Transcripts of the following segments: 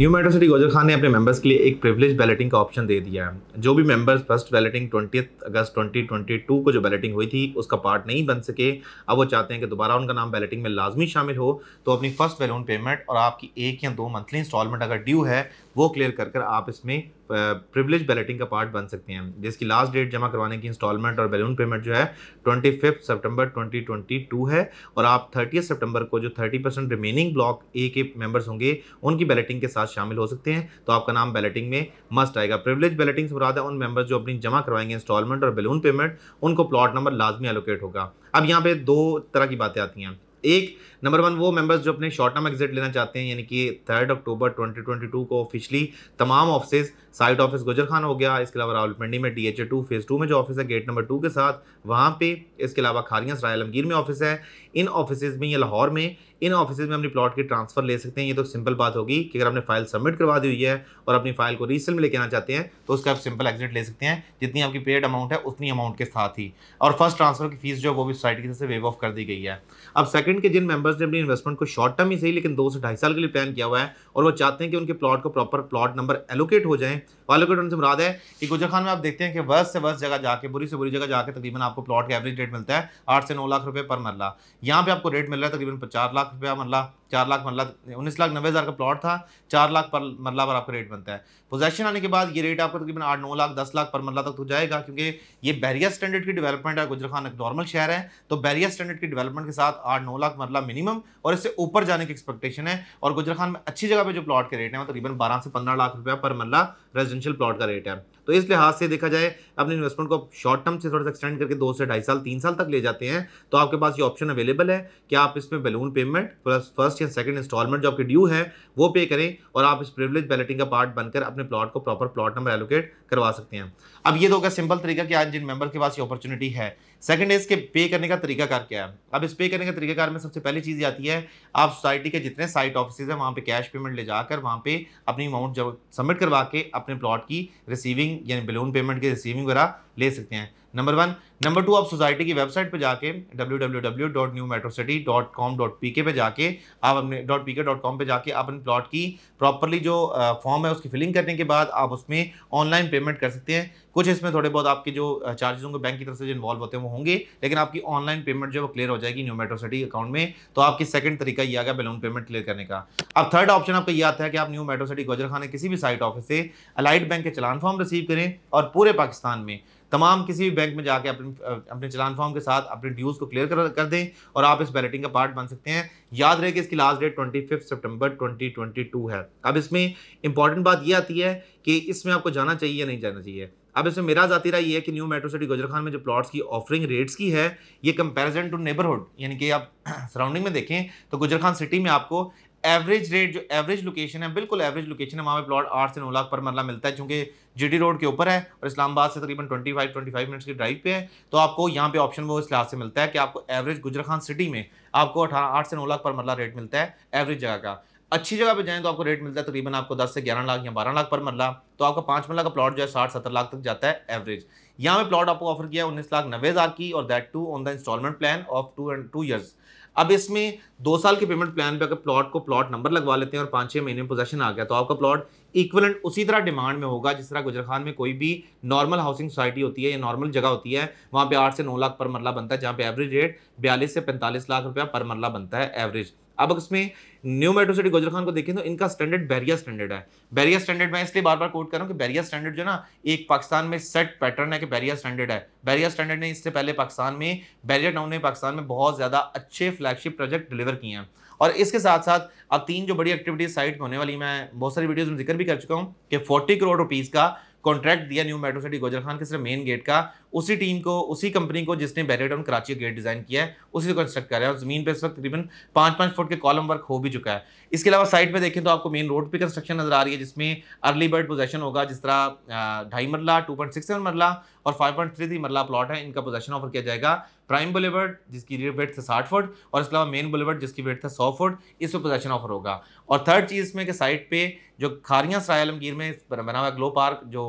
new metro city Gujar Khan ने अपने members के लिए एक प्रिविलेज बैलेटिंग का ऑप्शन दे दिया है जो भी members first balloting twenty August 2022 को जो बैलेटिंग हुई थी उसका पार्ट नहीं बन सके अब वो चाहते हैं कि दोबारा उनका नाम बैलेटिंग में लाजमी शामिल हो तो अपनी फर्स्ट बैलून पेमेंट और आपकी एक या दो मंथली इंस्टॉलमेंट अगर ड्यू है वो क्लियर कर कर आप इसमें प्रिविलेज बैलेटिंग का पार्ट बन सकते हैं जिसकी लास्ट डेट जमा करवाने की इंस्टॉलमेंट और बैलून पेमेंट जो है twenty fifth September twenty twenty two है और आप थर्टी सेप्टेम्बर को जो thirty percent remaining block A के मेम्बर्स होंगे उनकी बैलेटिंग के साथ शामिल हो सकते हैं तो आपका नाम बैलेटिंग में मस्ट आएगा प्रिविलेज बैलेटिंग से बुरा है उन मेंबर्स जो अपनी जमा करवाएंगे इंस्टॉलमेंट और बैलून पेमेंट उनको प्लॉट नंबर लाजमी एलोकेट होगा अब यहाँ पे दो तरह की बातें आती हैं एक नंबर वन वो मेंबर्स जो अपने शॉर्ट टर्म एग्जिट लेना चाहते हैं यानी कि थर्ड अक्टूबर 2022 को ऑफिशियली तमाम ऑफिस साइट ऑफिस गुजर खान हो गया इसके अलावा रावलपिंडी में D H A two phase two में जो ऑफिस है गेट नंबर टू के साथ वहाँ पे इसके अलावा खारियाँ सराय आलमगीर में ऑफिस है इन ऑफिस में या लाहौर में इन ऑफिस में अपनी प्लॉट की ट्रांसफ़र ले सकते हैं ये तो सिंपल बात होगी कि अगर आपने फाइल सबमिट करवा दी हुई है और अपनी फाइल को रीसेल में लेके आना चाहते हैं तो उसका आप सिंपल एग्जिट ले सकते हैं जितनी आपकी पेड अमाउंट है उतनी अमाउंट के साथ ही और फर्स्ट ट्रांसफ़र की फीस जो है वो भी सोसाइटी की तरफ से वेव ऑफ कर दी गई है अब सेकंड के जिन मेंबर्स ने अपनी इन्वेस्टमेंट को शॉर्ट टर्म ही सही लेकिन दो से ढाई साल के लिए प्लान किया हुआ है और वो चाहते हैं कि उनके प्लॉट को प्रॉपर प्लॉट नंबर एलोकेट हो जाए एलोकेट उनसे मुराद है कि गुजर खान में आप देखते हैं कि वर्ष से वर्ष जगह जाकर बुरी से बुरी जगह जाके तकरीबन आपको प्लॉट का एवरेज रेट मिलता है आठ से नौ लाख रुपये पर मरला यहाँ पे आपको रेट मिल रहा है तकरीबन चार लाख रुपया मरला चार लाख मरला उन्नीस लाख नब्बे हज़ार का प्लॉट था चार लाख पर मरला पर आपका रेट बनता है पोजेशन आने के बाद ये रेट आपका तकरीबन आठ नौ लाख दस लाख पर मरला तक हो तो जाएगा क्योंकि ये बैरियर स्टैंडर्ड की डेवलपमेंट है गुजर खान एक नॉर्मल शहर है तो बैरियर स्टैंडर्ड की डेवलपमेंट के साथ लाख आठ नौ लाख मरला मतलब मिनिमम और इससे ऊपर जाने की एक्सपेक्टेशन है और गुजर खान में अच्छी जगह पर जो प्लॉट के रेट है तकरीबन बारह से पंद्रह लाख रुपया पर मरला रेजिडेंशियल प्लॉट का रेट है तो इस लिहाज से देखा जाए अपने इन्वेस्टमेंट को शॉर्ट टर्म से थोड़ा सा एक्सटेंड करके दो से ढाई साल तीन साल तक ले जाते हैं तो आपके पास ये ऑप्शन अवेलेबल है कि आप इसमें बैलून पेमेंट प्लस फर्स्ट या सेकंड इंस्टॉलमेंट जो आपके ड्यू है वो पे करें और आप इस प्रिवलेज बैलेटिंग का पार्ट बनकर अपने प्लॉट को प्रॉपर प्लॉट नंबर एलोकेट करवा सकते हैं अब ये तो होगा सिंपल तरीका कि आज जिन मेंबर के पास ये अपॉर्चुनिटी है सेकंड इसके पे करने का तरीकाकार क्या है अब इस पे करने का तरीकाकार में सबसे पहली चीज़ आती है आप सोसाइटी के जितने साइट ऑफिस हैं वहाँ पर कैश पेमेंट ले जाकर वहाँ पर अपनी अमाउंट जब सबमिट करवा के अपने प्लॉट की रिसीविंग रिसीविंग यानी बलून पेमेंट की रिसीविंग वगैरह ले सकते हैं नंबर वन नंबर टू आप सोसाइटी की वेबसाइट पे जाके W W W dot new metro city dot com dot P K पे जाके आप अपने dot P K dot com पर जाके आप अपने प्लॉट की प्रॉपरली जो फॉर्म है उसकी फिलिंग करने के बाद आप उसमें ऑनलाइन पेमेंट कर सकते हैं कुछ इसमें थोड़े बहुत आपके जो चार्जेस होंगे बैंक की तरफ से जो इन्वॉल्व होते हैं वो होंगे लेकिन आपकी ऑनलाइन पेमेंट जो है वो क्लियर हो जाएगी न्यू मेट्रो सिटी अकाउंट में तो आपकी सेकंड तरीका ये आ गया बैलून पेमेंट क्लियर करने का अब थर्ड ऑप्शन आपका ये आता है कि आप न्यू मेट्रो सिटी गोजर किसी भी साइट ऑफिस से अलाइट बैंक के चलान फॉर्म रिसीव करें और पूरे पाकिस्तान में तमाम किसी भी बैंक में जाके अपने अपने चलान फॉर्म के साथ अपने ड्यूज़ को क्लियर कर, कर दें और आप इस बैलेटिंग का पार्ट बन सकते हैं याद रहे कि इसकी last date twenty fifth September twenty twenty two है अब इसमें इंपॉर्टेंट बात यह आती है कि इसमें आपको जाना चाहिए या नहीं जाना चाहिए अब इसमें मेरा जाती रहा यह है कि न्यू मेट्रो सिटी गुजर में जो प्लॉट्स की ऑफरिंग रेट्स की है ये कंपैरिजन टू नेबरहुड यानी कि आप सराउंडिंग में देखें तो गुजर सिटी में आपको एवरेज रेट जो एवरेज लोकेशन है बिल्कुल एवरेज लोकेशन है वहाँ पे प्लॉट आठ से नौ लाख पर मरला मिलता है क्योंकि जीडी रोड के ऊपर है और इस्लामाबाद से तकरीबन 25 25 मिनट्स की ड्राइव पे है तो आपको यहाँ पे ऑप्शन वो इस लिहाज से मिलता है कि आपको एवरेज गुजर खान सिटी में आपको अठारह आठ से नौ लाख पर मरला रेट मिलता है एवरेज जगह का अच्छी जगह पर जाएँ तो आपको रेट मिलता है तकरीबन आपको दस से ग्यारह लाख या बारह लाख पर मरला तो आपका पाँच मरला का प्लॉट जो है साठ सत्तर लाख तक जाता है एवरेज यहाँ पे प्लॉट आपको ऑफर किया है उन्नीस लाख नब्बे हज़ार की और that too on the instalment plan of two and two years अब इसमें दो साल के पेमेंट प्लान पे अगर प्लॉट को प्लॉट नंबर लगवा लेते हैं और पाँच छः महीने में पोजेशन आ गया तो आपका प्लॉट इक्वलेंट उसी तरह डिमांड में होगा जिस तरह गुजरखान खान में कोई भी नॉर्मल हाउसिंग सोसाइटी होती है या नॉर्मल जगह होती है वहाँ पे आठ से नौ लाख पर मरला बनता है जहाँ पे एवरेज रेट बयालीस से पैंतालीस लाख रुपया पर मरला बनता है एवरेज अब इसमें न्यू मेट्रो सिटी गुजर खान को देखें तो इनका स्टैंडर्ड बैरिया स्टैंडर्ड है बैरिया स्टैंडर्ड मैं इसलिए बार बार कोट कर रहा हूँ कि बैरिया स्टैंडर्ड जो ना एक पाकिस्तान में सेट पैटर्न है कि बैरिया स्टैंडर्ड है बैरिया स्टैंडर्ड ने इससे पहले पाकिस्तान में बैरिया टाउन ने पाकिस्तान में बहुत ज़्यादा अच्छे फ्लैगशिप प्रोजेक्ट डिलीवर किए हैं और इसके साथ साथ अब तीन जो बड़ी एक्टिविटीज साइट होने वाली मैं बहुत सारी वीडियोज़ में जिक्र भी कर चुका हूँ कि फोर्टी करोड़ रुपीज़ का कॉन्ट्रैक्ट दिया new metro city Gujar Khan के सिर्फ मेन गेट का उसी टीम को उसी कंपनी को जिसने बैरेटाउन कराची गेट डिज़ाइन किया है उसी को कंस्ट्रक्ट कर रहा है और ज़मीन पर इस वक्त तकरीबन पाँच पाँच फुट के कॉलम वर्क हो भी चुका है इसके अलावा साइड पर देखें तो आपको मेन रोड पर कंस्ट्रक्शन नजर आ रही है जिसमें अर्ली बर्ड पोजेशन होगा जिस तरह ढाई मरला टू पॉइंट सिक्स मरला और five point three three marla plot है इनका पोजेशन ऑफर किया जाएगा प्राइम बुलेवर्ड जिसकी वेट था साठ फुट और इसके अलावा मेन बुलेवर्ड जिसकी वेट था सौ फुट इस पर पोजेशन ऑफर होगा और थर्ड चीज़ में कि साइड पर जो खारियाँ सराय आलमगीर में बना हुआ ग्लो पार्क जो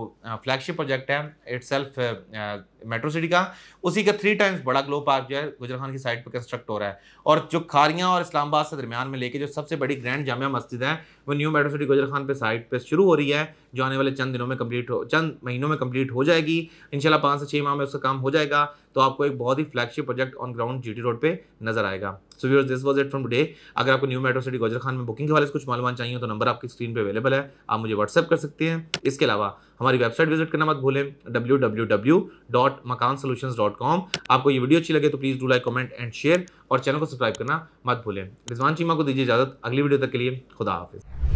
फ्लैगशिप प्रोजेक्ट है इट सेल्फ मेट्रो सिटी का उसी का थ्री टाइम्स बड़ा ग्लो पार्क जो है गुजर खान की साइड पर कंस्ट्रक्ट हो रहा है और जो खारियाँ और इस्लामाबाद से दरमियान में लेके जो सबसे बड़ी ग्रैंड जामिया मस्जिद है वो न्यू मेट्रो सिटी गुजर खान पर साइड पर शुरू हो रही है जो आने वाले चंद दिनों में कम्प्लीट हो चंद महीनों में कम्प्लीट हो जाएगी इनशाला पाँच से छः माह में उसका काम हो जाएगा तो आपको एक बहुत ही flagship project on ground G road पर नजर आएगा so viewers this was it from today अगर आपको new metro city Gujar Khan में बुकिंग के वाले से कुछ मालूम चाहिए तो नंबर आपकी स्क्रीन पर अवेलेबल है आप मुझे व्हाट्सअप कर सकते हैं इसके अलावा हमारी वेबसाइट विजिट करना मत भूलें डब्ल्यू आपको ये वीडियो अच्छी लगे तो please do like comment and share और चैनल को सब्सक्राइब करना मत भूलें रिजवान चीमा को दीजिए इजाज़त अगली वीडियो तक के लिए खुदा हाफिज़